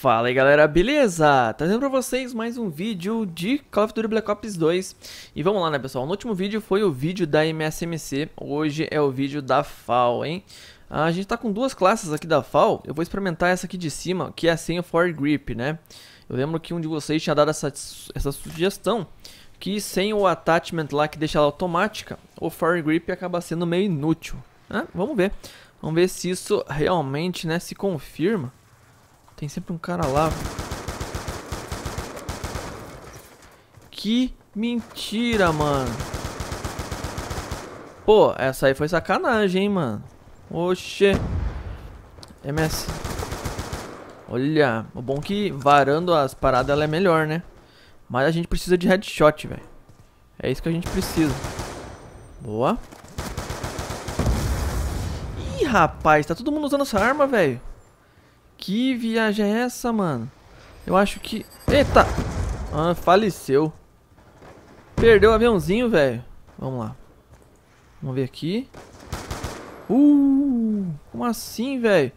Fala aí galera, beleza? Trazendo pra vocês mais um vídeo de Call of Duty Black Ops 2 E vamos lá né pessoal, no último vídeo foi o vídeo da MSMC Hoje é o vídeo da FAL, hein? Ah, a gente tá com duas classes aqui da FAL Eu vou experimentar essa aqui de cima, que é sem o foregrip, né? Eu lembro que um de vocês tinha dado essa, essa sugestão Que sem o attachment lá que deixa ela automática O foregrip acaba sendo meio inútil né? Vamos ver Vamos ver se isso realmente né, se confirma tem sempre um cara lá. Que mentira, mano. Pô, essa aí foi sacanagem, hein, mano. Oxê. MS. Olha, o bom é que varando as paradas ela é melhor, né? Mas a gente precisa de headshot, velho. É isso que a gente precisa. Boa. Ih, rapaz, tá todo mundo usando essa arma, velho. Que viagem é essa, mano? Eu acho que... Eita! Ah, faleceu. Perdeu o aviãozinho, velho. Vamos lá. Vamos ver aqui. Uh! Como assim, velho?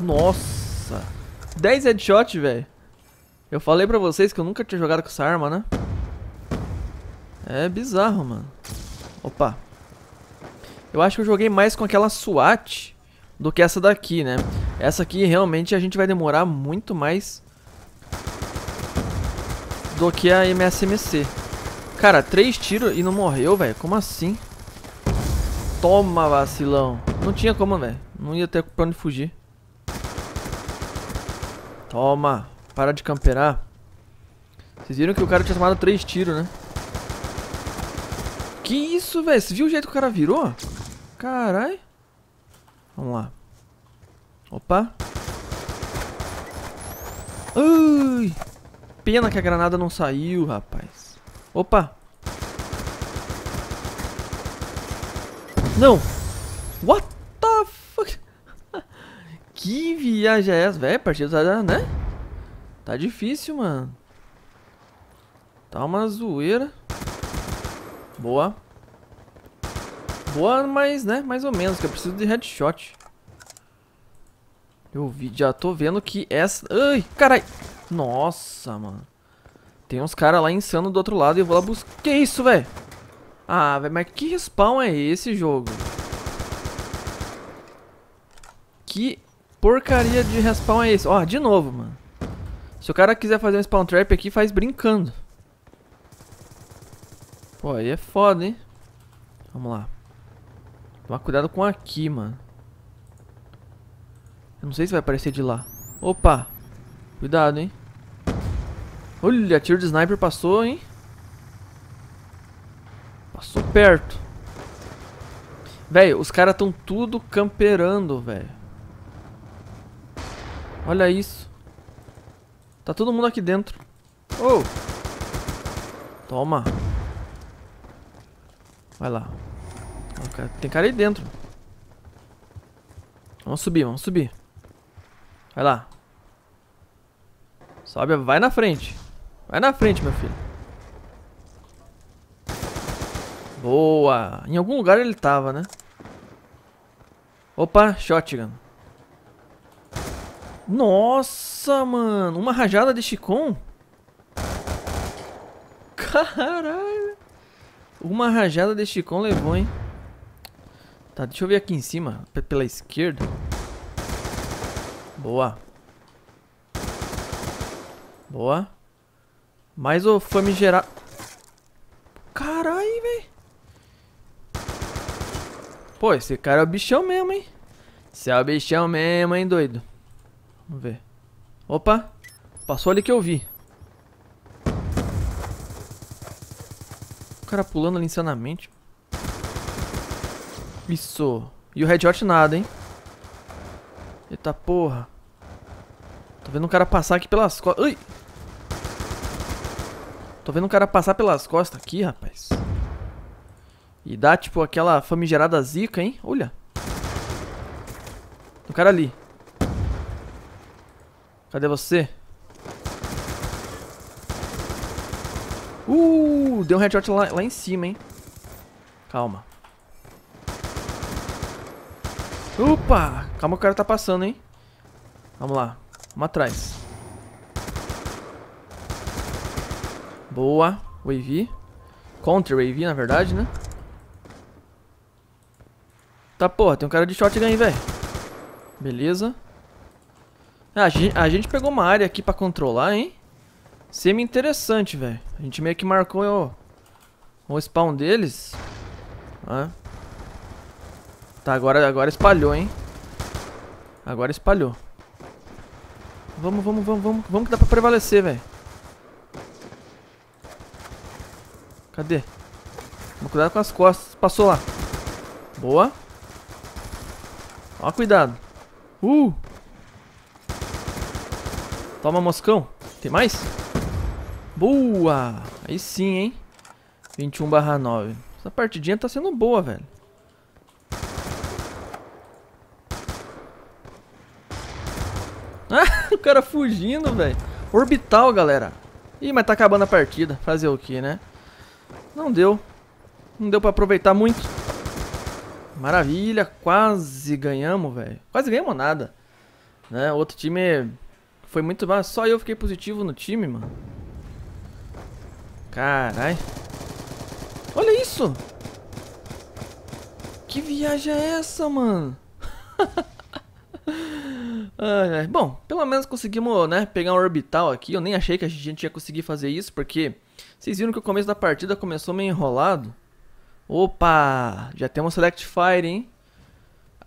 Nossa! 10 headshot, velho. Eu falei pra vocês que eu nunca tinha jogado com essa arma, né? É bizarro, mano. Opa. Eu acho que eu joguei mais com aquela SWAT do que essa daqui, né? Essa aqui realmente a gente vai demorar muito mais do que a MSMC. Cara, três tiros e não morreu, velho. Como assim? Toma, vacilão. Não tinha como, velho. Não ia ter pra onde fugir. Toma. Para de camperar. Vocês viram que o cara tinha tomado três tiros, né? Que isso, velho? Você viu o jeito que o cara virou? Caralho. Vamos lá. Opa. Ui. Pena que a granada não saiu, rapaz. Opa. Não. What the fuck? que viagem é essa, velho? É, Partida tá, né? Tá difícil, mano. Tá uma zoeira. Boa boa, mas, né, mais ou menos, que eu preciso de headshot. Eu vi, já tô vendo que essa... Ai, carai! Nossa, mano. Tem uns caras lá insano do outro lado e eu vou lá buscar... Que isso, velho? Ah, velho, mas que respawn é esse jogo? Que porcaria de respawn é esse? Ó, de novo, mano. Se o cara quiser fazer um spawn trap aqui, faz brincando. Pô, aí é foda, hein? Vamos lá. Tomar cuidado com aqui, mano. Eu não sei se vai aparecer de lá. Opa! Cuidado, hein? Olha, tiro de sniper passou, hein? Passou perto. Velho, os caras estão tudo camperando, velho. Olha isso. Tá todo mundo aqui dentro. Oh! Toma. Vai lá tem cara aí dentro. Vamos subir, vamos subir. Vai lá. Sobe, vai na frente. Vai na frente, meu filho. Boa. Em algum lugar ele tava, né? Opa, shotgun. Nossa, mano. Uma rajada de chicon? Caralho. Uma rajada de chicon levou, hein? Tá, deixa eu ver aqui em cima, pela esquerda. Boa. Boa. Mais o famigerado... Caralho, velho. Pô, esse cara é o bichão mesmo, hein. Esse é o bichão mesmo, hein, doido. Vamos ver. Opa. Passou ali que eu vi. O cara pulando ali insanamente. Isso. E o headshot nada, hein? Eita porra. Tô vendo um cara passar aqui pelas costas. Ui! Tô vendo um cara passar pelas costas aqui, rapaz. E dá, tipo, aquela famigerada zica, hein? Olha. O cara ali. Cadê você? Uh, deu um headshot lá, lá em cima, hein? Calma. Opa! Calma o cara tá passando, hein? Vamos lá. Vamos atrás. Boa. wavey, Counter wavey, na verdade, né? Tá, porra. Tem um cara de shotgun aí, velho. Beleza. Ah, a, gente, a gente, pegou uma área aqui pra controlar, hein? Semi-interessante, velho. A gente meio que marcou o, o spawn deles. Ah. Tá, agora, agora espalhou, hein? Agora espalhou. Vamos, vamos, vamos, vamos. Vamos que dá pra prevalecer, velho. Cadê? cuidado com as costas. Passou lá. Boa. Ó, cuidado. Uh! Toma, moscão. Tem mais? Boa! Aí sim, hein? 21 barra 9. Essa partidinha tá sendo boa, velho. o cara fugindo, velho. Orbital, galera. Ih, mas tá acabando a partida. Fazer o que, né? Não deu. Não deu pra aproveitar muito. Maravilha, quase ganhamos, velho. Quase ganhamos nada. Né? Outro time foi muito... Ah, só eu fiquei positivo no time, mano. Carai. Olha isso! Que viagem é essa, mano? Ah, né. bom, pelo menos conseguimos né, pegar um orbital aqui. Eu nem achei que a gente ia conseguir fazer isso, porque vocês viram que o começo da partida começou meio enrolado. Opa, já temos Select Fire, hein?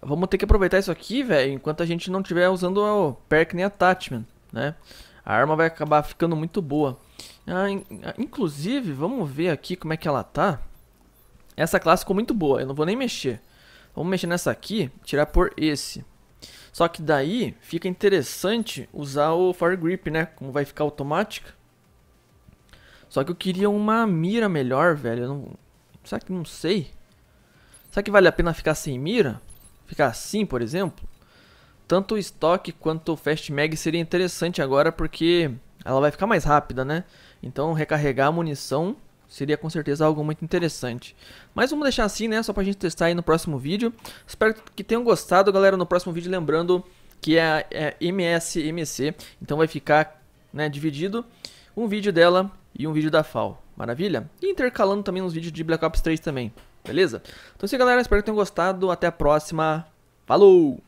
Vamos ter que aproveitar isso aqui, velho, enquanto a gente não estiver usando o perk nem attachment, né? A arma vai acabar ficando muito boa. Ah, in ah, inclusive, vamos ver aqui como é que ela tá. Essa classe ficou muito boa, eu não vou nem mexer. Vamos mexer nessa aqui, tirar por esse. Só que daí fica interessante usar o foregrip, Grip, né? Como vai ficar automática. Só que eu queria uma mira melhor, velho. Eu não... Será que não sei? Será que vale a pena ficar sem mira? Ficar assim, por exemplo? Tanto o estoque quanto o Fast Mag seria interessante agora porque ela vai ficar mais rápida, né? Então recarregar a munição Seria com certeza algo muito interessante. Mas vamos deixar assim, né? Só pra gente testar aí no próximo vídeo. Espero que tenham gostado, galera. No próximo vídeo, lembrando que é, é MSMC. Então vai ficar né, dividido um vídeo dela e um vídeo da FAO. Maravilha? E intercalando também nos vídeos de Black Ops 3 também. Beleza? Então é isso, galera. Espero que tenham gostado. Até a próxima. Falou!